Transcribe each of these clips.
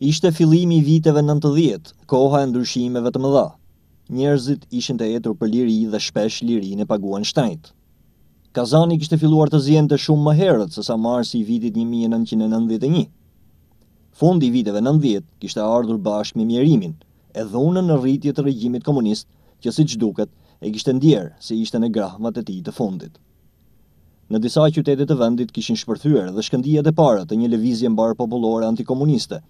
Ishte fillimi i viteve 90, koha e ndryshimeve të mëdha. Njerëzit ishin të etur për liri dhe shpesh lirinë paguan shtajt. Kazani kishte filluar të zjen të shumë më herët sësa marsi i vitit 1991. Fundi i viteve 90 kishte ardhur bashkë me mjerimin, e dhunën në rritje të regjimit komunist që si duket e kishte ndjerë se ishte në grahmat e ti të fundit. Në disa qytete të vendit kishin shpërthyre dhe shkëndijet e para të një levizje mbarë populore antikomuniste,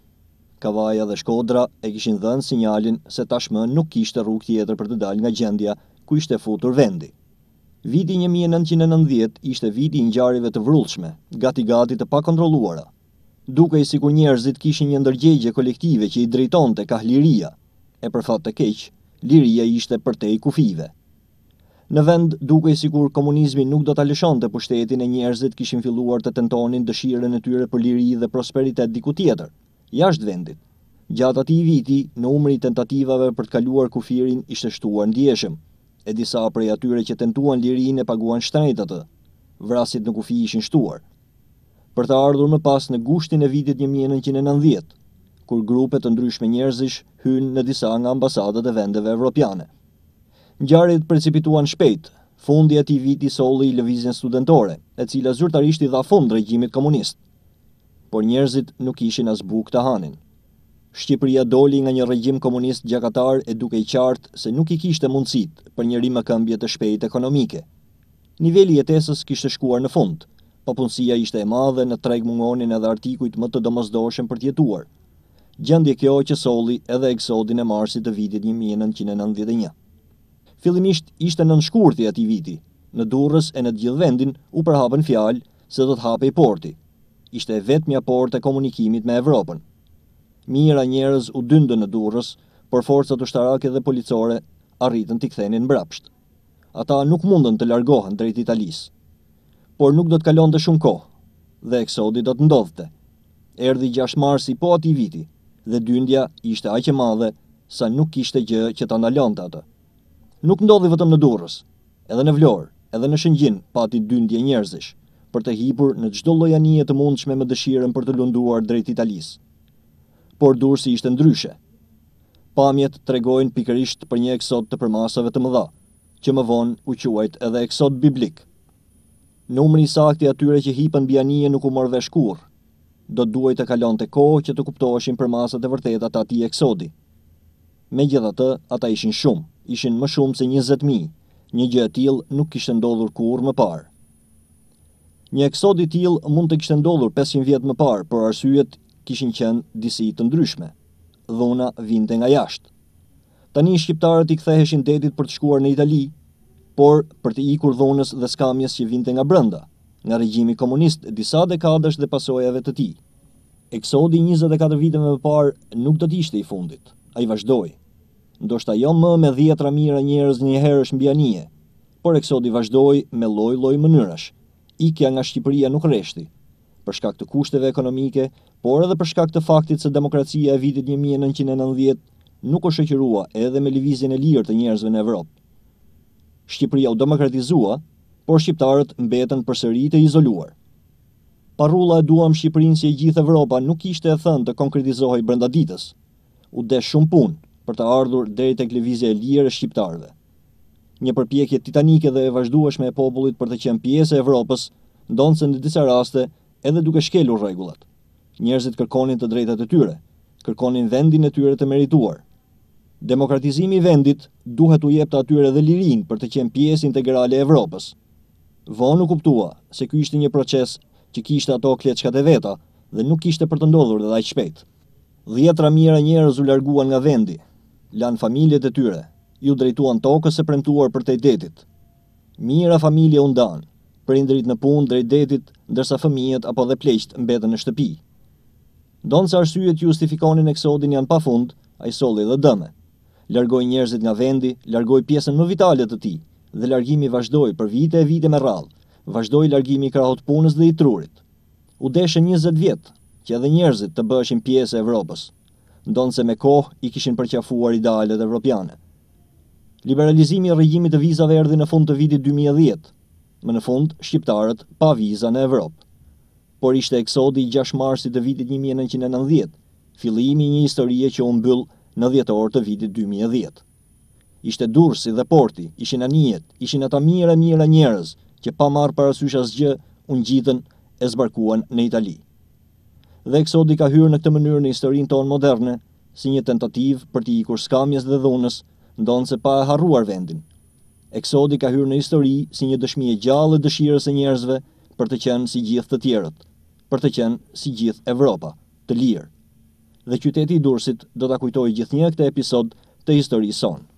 Kavaja dhe Shkodra e kishin dhenë sinjalin se tashmë nuk ishte rrug tjetër për të dal nga gjendja ku ishte futur vendi. Viti 1990 ishte viti i ngjarjeve të vrullshme, gati-gati të pakontrolluara. Dukej sikur njerëzit kishin një ndërgjegje kolektive që i drejtonte liria. E për fat të keq, liria ishte përtej kufive. Në vend dukej sikur komunizmi nuk do ta lëshonte pushtetin e njerëzit kishin filluar të tentonin dëshirën e tyre për liri dhe prosperitet diku tjetër, jashtë vendit. Gjatë ati i viti, në tentativave për të kaluar kufirin ishte shtuar ndjeshëm, e disa prej atyre që tentuan lirin e paguan shtrejtatë, vrasit në kufi ishin shtuar. Për të ardhur më pas në gushtin e vitit 1990, kur grupet të ndryshme njerëzish hynë në disa nga ambasadat e vendeve evropiane. Njarit precipituan shpejt, fundi ati viti soli i lëvizjen studentore, e cila zyrtarisht i dha fund regjimit komunistë por njerëzit nuk ishin as buk të hanin. Shqipëria doli nga një regjim komunist gjakatar e duke i qartë se nuk i kishte mundësit për një më këmbje të shpejt ekonomike. Niveli jetesës kishte shkuar në fund, papunësia ishte e madhe në treg mungonin edhe artikuit më të domozdoshen për tjetuar. Gjendje kjo që soli edhe eksodin e marsit të vitit 1991. Filimisht ishte në nënshkurti ati viti, në durës e në gjithë vendin u përhapën fjalë se do të hape i porti, ishte mja port e komunikimit me Evropën. Mira njerëz u dyndën në durës, për u ushtarake dhe policore arritën t'i kthenin mbrapsht. Ata nuk mundën të largohen drejt Italisë. Por nuk do të kalon të shumë kohë, dhe eksodi do të ndodhte. Erdi 6 marsi po ati viti, dhe dyndja ishte aqe madhe sa nuk ishte gjë që ta të atë. Nuk ndodhi vëtëm në durës, edhe në vlorë, edhe në shëngjin pati dyndje njerëzish për të hipur në çdo lloj anije të mundshme me dëshirën për të lunduar drejt Italisë. Por durrsi ishte ndryshe. Pamjet tregojnë pikërisht për një eksod të përmasave të mëdha, që më vonë u quajt edhe eksod biblik. Numri i saktë atyre që hipën mbi anije nuk u mor shkur, shkurr. Do duhej të kalonte kohë që të kuptoheshin përmasat e vërteta të atij eksodi. Megjithatë, ata ishin shumë, ishin më shumë se 20.000, Një gjë e tillë nuk kishte ndodhur kurrë më parë. Një eksodi tjil mund të kishtë ndodhur 500 vjetë më parë, për arsyet kishin qenë disi të ndryshme. Dhona vinte nga jashtë. Tani shqiptarët i ktheheshin detit për të shkuar në Itali, por për të ikur dhonës dhe skamjes që vinte nga brenda, nga regjimi komunist disa dekadash dhe pasojave të ti. Eksodi 24 viteve më parë nuk do të ishte i fundit, ai vazhdoi. Ndoshta jo më me dhjetra mira njerëz një herësh mbi por eksodi vazhdoi me lloj-lloj mënyrash ikja nga Shqipëria nuk reshti, për shkak të kushteve ekonomike, por edhe për shkak të faktit se demokracia e vitit 1990 nuk është shoqërua edhe me lëvizjen e lirë të njerëzve në Evropë. Shqipëria u demokratizua, por shqiptarët mbetën përsëri të izoluar. Parulla e duam Shqipërinë si e gjithë Evropa nuk ishte e thënë të konkretizohej brenda ditës. U desh shumë punë për të ardhur deri tek lëvizja e lirë e shqiptarëve. Një përpjekje titanike dhe e vazhdueshme e popullit për të qenë pjesë e Evropës, ndoncë në disa raste, edhe duke shkelur rregullat. Njerëzit kërkonin të drejtat e tyre, kërkonin vendin e tyre të merituar. Demokratizimi i vendit duhet u jep të atyre dhe lirinë për të qenë pjesë integrale e Evropës. Vonu kuptua se ky ishte një proces që kishte ato kleçkat e veta dhe nuk kishte për të ndodhur aq shpejt. Dhjetra mijëra njerëz u larguan nga vendi, lan familjet e tyre ju drejtuan tokës e premtuar për të i detit. Mira familje undan, për indrit në pun drejt detit, ndërsa fëmijet apo dhe pleqt mbetën në shtëpi. Donë se arsyet ju stifikonin e kësodin janë pa fund, a i soli dhe dëme. Largoj njerëzit nga vendi, largoj pjesën më vitalet të ti, dhe largimi vazhdoj për vite e vite me radhë, vazhdoj largimi krahot punës dhe i trurit. U deshe njëzet vjetë, që edhe njerëzit të bëshin pjesë e Evropës, ndonë se me kohë i kishin përqafuar idealet evropiane. Liberalizimi i regjimit të vizave erdhi në fund të vitit 2010, më në fund shqiptarët pa vizë në Evropë. Por ishte eksodi i 6 marsit të vitit 1990, fillimi i një historie që u mbyll në dhjetor të vitit 2010. Ishte dursi dhe Porti, ishin anijet, ishin ata mirë mirë njerëz që pa marrë parasysh asgjë u ngjitën e zbarkuan në Itali. Dhe eksodi ka hyrë në këtë mënyrë në historinë tonë moderne si një tentativë për të ikur skamjes dhe dhunës ndonë se pa e harruar vendin. Eksodi ka hyrë në histori si një dëshmi e gjallë e dëshirës e njerëzve për të qenë si gjithë të tjerët, për të qenë si gjithë Evropa, të lirë. Dhe qyteti i Durësit do të kujtoj gjithë një këte episod të histori sonë.